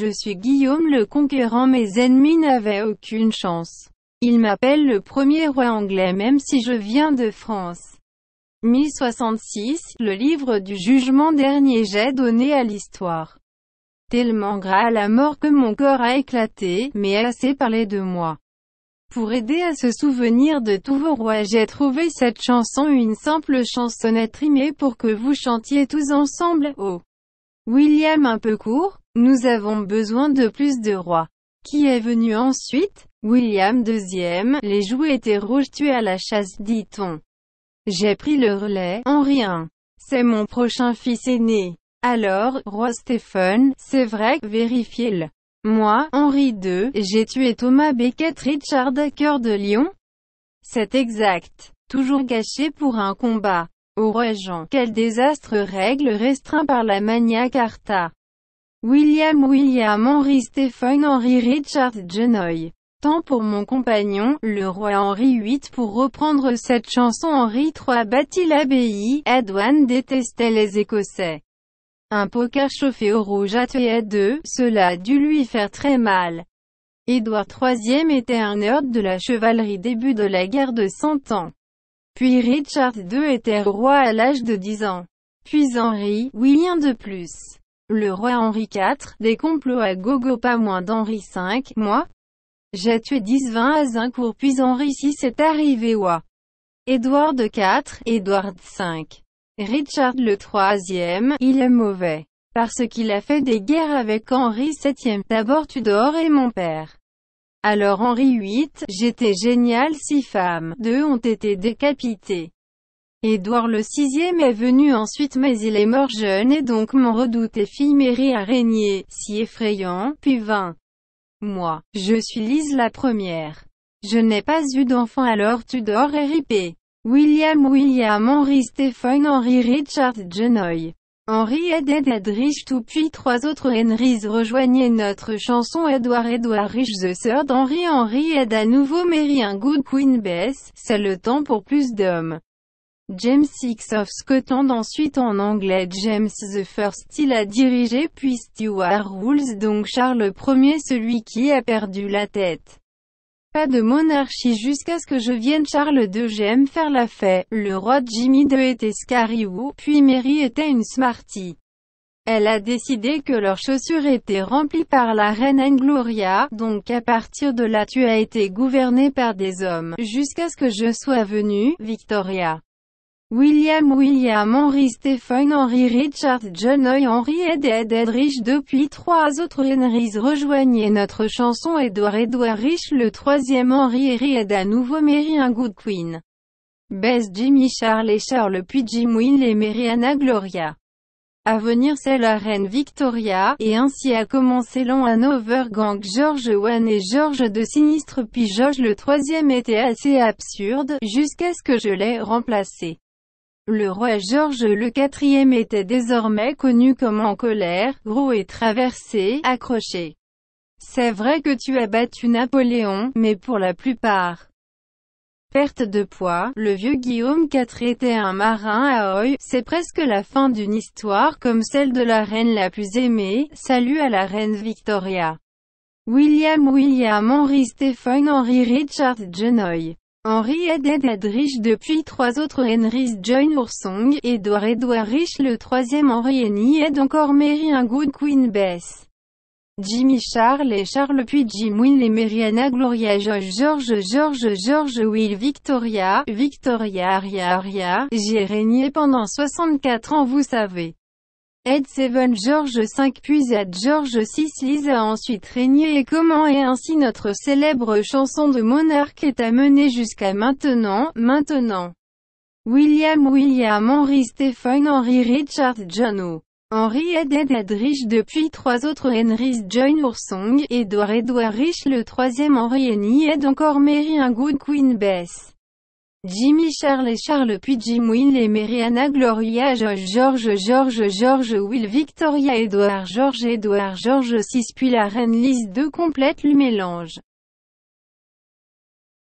Je suis Guillaume le Conquérant mes ennemis n'avaient aucune chance. Il m'appelle le premier roi anglais même si je viens de France. 1066, le livre du jugement dernier j'ai donné à l'histoire. Tellement gras à la mort que mon corps a éclaté, mais assez parlé de moi. Pour aider à se souvenir de tous vos rois j'ai trouvé cette chanson une simple chansonnette rimée pour que vous chantiez tous ensemble, oh. William un peu court, nous avons besoin de plus de rois. Qui est venu ensuite William II, les joues étaient rouges tués à la chasse dit-on. J'ai pris le relais, Henri I. C'est mon prochain fils aîné. Alors, roi Stephen, c'est vrai, vérifiez-le. Moi, Henri II, j'ai tué Thomas Becket Richard cœur de lion C'est exact. Toujours gâché pour un combat. Au roi Jean, quel désastre règle restreint par la mania Carta. William William Henry Stephen Henry Richard Genoy. Tant pour mon compagnon, le roi Henri VIII pour reprendre cette chanson Henri III bâtit l'abbaye, Edouard détestait les Écossais. Un poker chauffé au rouge à à deux, cela a dû lui faire très mal. Édouard III était un nerd de la chevalerie début de la guerre de Cent Ans. Puis Richard II était roi à l'âge de dix ans. Puis Henri, William de plus. Le roi Henri IV, des complots à gogo pas moins d'Henri V, moi. J'ai tué 10-20 à Zincourt puis Henri VI est arrivé wa. Édouard IV, Édouard V. Richard le troisième, il est mauvais. Parce qu'il a fait des guerres avec Henri VII, d'abord Tudor et mon père. Alors Henri VIII, j'étais génial, six femmes, deux ont été décapitées. Édouard le sixième est venu ensuite mais il est mort jeune et donc mon redouté fille Mary a régné, si effrayant, puis vint. Moi, je suis Lise la première. Je n'ai pas eu d'enfant alors tu et ripé. William William Henry Stephen Henry Richard Genoy. Henry Ed, Edrich tout puis trois autres Henrys rejoignaient notre chanson Edward Edward Rich The Third Henry Henry Ed à nouveau Mary un Good Queen Bess, c'est le temps pour plus d'hommes. James Six of Scotland ensuite en anglais James the First il a dirigé puis Stuart Rules donc Charles Ier celui qui a perdu la tête. Pas de monarchie jusqu'à ce que je vienne Charles II j'aime faire la fête. Le roi Jimmy II était ou puis Mary était une Smartie. Elle a décidé que leurs chaussures étaient remplies par la reine Angloria, donc à partir de là tu as été gouverné par des hommes, jusqu'à ce que je sois venue, Victoria. William William Henry Stephen Henry Richard John Henry Ed Ed Edrich depuis trois autres Henrys rejoignaient notre chanson Edward Edward Rich le troisième Henry Henry Ed à nouveau Mary un Good Queen Bess Jimmy Charles et Charles puis Jim Will et Mary Anna Gloria à venir c'est la reine Victoria, et ainsi a commencé long un overgang. George One et George de Sinistre puis George le troisième était assez absurde, jusqu'à ce que je l'ai remplacé. Le roi Georges IV était désormais connu comme en colère, gros et traversé, accroché. C'est vrai que tu as battu Napoléon, mais pour la plupart. Perte de poids, le vieux Guillaume IV était un marin à oeil, c'est presque la fin d'une histoire comme celle de la reine la plus aimée, salut à la reine Victoria. William William Henry Stephen Henry Richard Genoy Henry Ed Rich depuis trois autres Henry's Join Song, Edward Edward Rich le troisième Henry Henny aide encore Mary un good Queen Bess. Jimmy Charles et Charles puis Jim Wynne et Anna Gloria George George George George Will Victoria, Victoria Aria Aria, j'ai régné pendant 64 ans vous savez. Ed Seven George V puis Ed George VI Lise a ensuite régné et comment et ainsi notre célèbre chanson de monarque est amenée jusqu'à maintenant, maintenant. William William Henry Stephen Henry Richard John o. Henry Ed Ed Ed Rich depuis trois autres Henrys John Orsong, Edward Edward Rich le troisième Henry ni Ed encore Mary un Good Queen Bess. Jimmy Charles et Charles puis Jim Will et Mariana Gloria George George George Will Victoria Edward George Edward George 6 puis la reine Lise 2 complète le mélange.